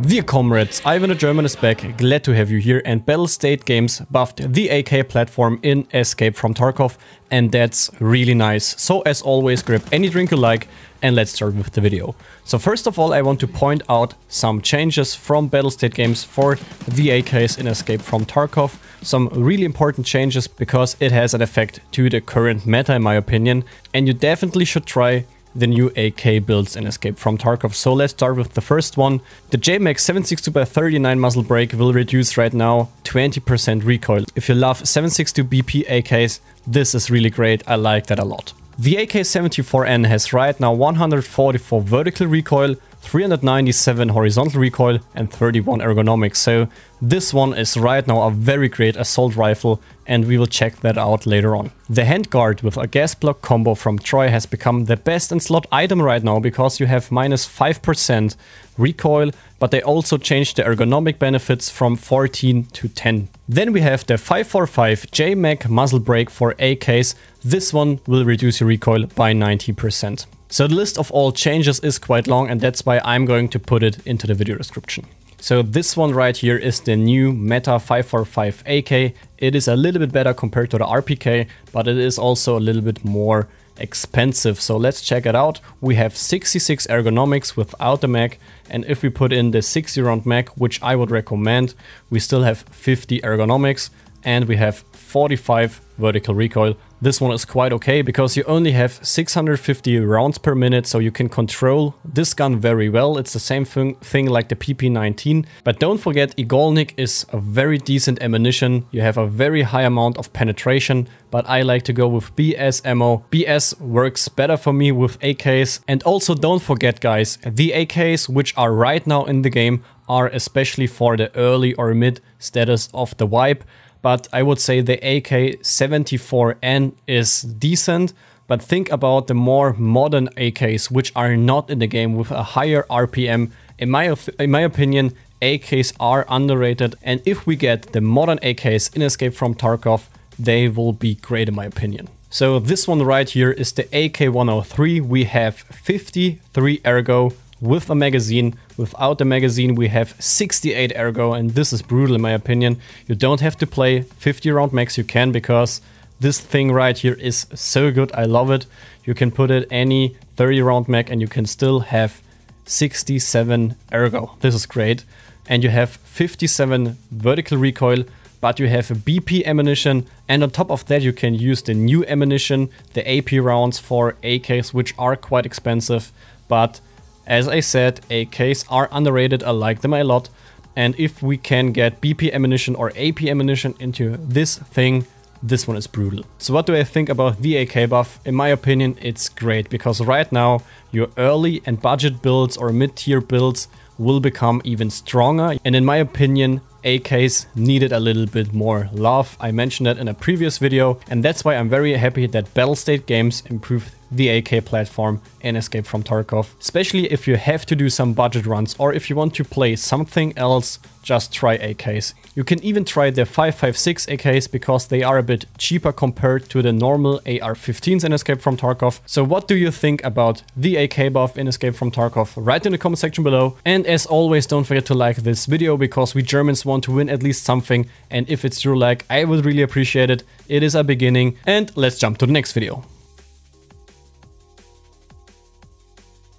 Dear comrades, Ivan the German is back, glad to have you here and Battle State Games buffed the AK platform in Escape from Tarkov and that's really nice. So as always grab any drink you like and let's start with the video. So first of all I want to point out some changes from Battle State Games for the AKs in Escape from Tarkov. Some really important changes because it has an effect to the current meta in my opinion and you definitely should try the new AK builds in Escape from Tarkov. So let's start with the first one. The JMAX 762x39 muzzle brake will reduce right now 20% recoil. If you love 762 BP AKs, this is really great. I like that a lot. The AK-74N has right now 144 vertical recoil, 397 horizontal recoil and 31 ergonomics. So this one is right now a very great assault rifle and we will check that out later on. The handguard with a gas block combo from Troy has become the best in slot item right now because you have minus 5% recoil, but they also changed the ergonomic benefits from 14 to 10. Then we have the 545 JMAC muzzle brake for AKs. This one will reduce your recoil by 90%. So the list of all changes is quite long and that's why I'm going to put it into the video description. So this one right here is the new Meta 545AK. It is a little bit better compared to the RPK, but it is also a little bit more expensive. So let's check it out. We have 66 ergonomics without the Mac. And if we put in the 60 round Mac, which I would recommend, we still have 50 ergonomics and we have 45 vertical recoil. This one is quite okay because you only have 650 rounds per minute so you can control this gun very well. It's the same thing, thing like the PP19. But don't forget Igolnik is a very decent ammunition. You have a very high amount of penetration but I like to go with BS ammo. BS works better for me with AKs. And also don't forget guys, the AKs which are right now in the game are especially for the early or mid status of the wipe but I would say the AK-74N is decent, but think about the more modern AKs which are not in the game with a higher RPM. In my, in my opinion, AKs are underrated and if we get the modern AKs in Escape from Tarkov, they will be great in my opinion. So this one right here is the AK-103. We have 53 ergo, with a magazine. Without the magazine we have 68 ergo and this is brutal in my opinion. You don't have to play 50 round max, you can because this thing right here is so good, I love it. You can put it any 30 round mag and you can still have 67 ergo. This is great. And you have 57 vertical recoil, but you have a BP ammunition and on top of that you can use the new ammunition, the AP rounds for AKs which are quite expensive, but as I said, AKs are underrated, I like them a lot. And if we can get BP ammunition or AP ammunition into this thing, this one is brutal. So what do I think about the AK buff? In my opinion, it's great because right now your early and budget builds or mid-tier builds will become even stronger. And in my opinion, AKs needed a little bit more love. I mentioned that in a previous video and that's why I'm very happy that Battle State Games improved the AK platform in Escape from Tarkov. Especially if you have to do some budget runs or if you want to play something else, just try AKs. You can even try the 556 AKs because they are a bit cheaper compared to the normal AR-15s in Escape from Tarkov. So what do you think about the AK buff in Escape from Tarkov? Write in the comment section below. And as always, don't forget to like this video because we Germans want to win at least something. And if it's your like, I would really appreciate it. It is a beginning and let's jump to the next video.